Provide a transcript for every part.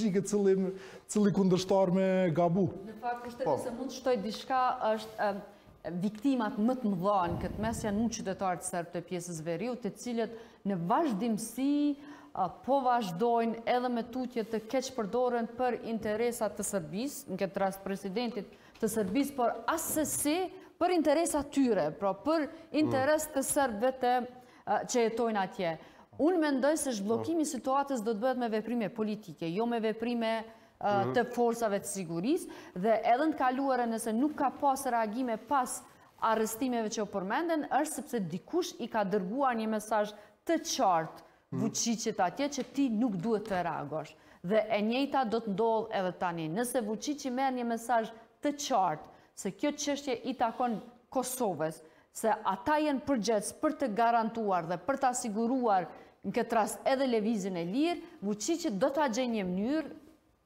gjike cili, cili me gabu. Në fakt, është po. se mund shtoj diçka është viktimat më të mëdha në këtë mes janë unë qytetarët sërbë serb të pjesës veriu, të cilët në vazhdimsi po vazhdojnë edhe me tutje të keq përdoren për interesat të sërbis, në këtë rast presidentit të sërbis, por asesi për interesat tyre, pra për interes të sërbëve të që jetojnë atje. Unë mendoj se shblokimi po. situatës do të bëhet me veprime politike, jo me veprime mhm. të forsave të sigurisë, dhe edhe në kaluare nëse nuk ka pas reagime pas arrestimeve që o përmenden, është sepse dikush i ka dërguar një mesaj të qartë mhm. vëqicit atje që ti nuk duhet të reagosh. Dhe e njejta do të ndodhë edhe tani. Nëse vëqici merë një mesaj të qartë, se kjo qështje i takon Kosovës, se ata jenë përgjets për të garantuar dhe për të asiguruar në këtë rast edhe levizin e lirë, Vucicit do të gjenjë një mënyrë,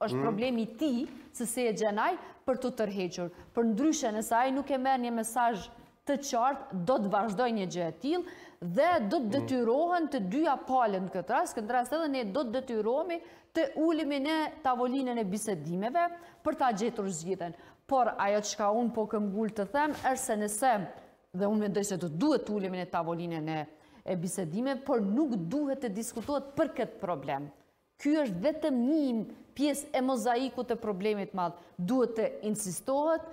është mm. problemi ti, se se e gjenaj, për të tërhequr. Për ndryshe nësa ajë nuk e merë një mesaj të qartë, do të vazhdoj një gjë e tilë, dhe do të mm. detyrohen të dyja palën në këtë rast, këtë rast edhe ne do të detyrohemi të ulimi në tavolinën e bisedimeve për të gjetur zgjithen. Por ajo që ka unë po këmgull të them, është se nëse, dhe unë me ndoj se të duhet të ulimi në tavolinën e bisedimeve, e bisedime, por nuk duhet të diskutohet për këtë problem. Ky është vetëm një pjesë e mozaiku të problemit madhë. Duhet të insistohet,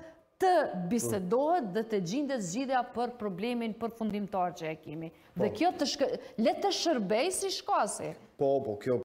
të bisedohet dhe të gjindet zgjidhja për problemin për fundimtar që e kemi. Dhe po. kjo të shkë... Letë të shërbej si shkasi. Po, po, kjo...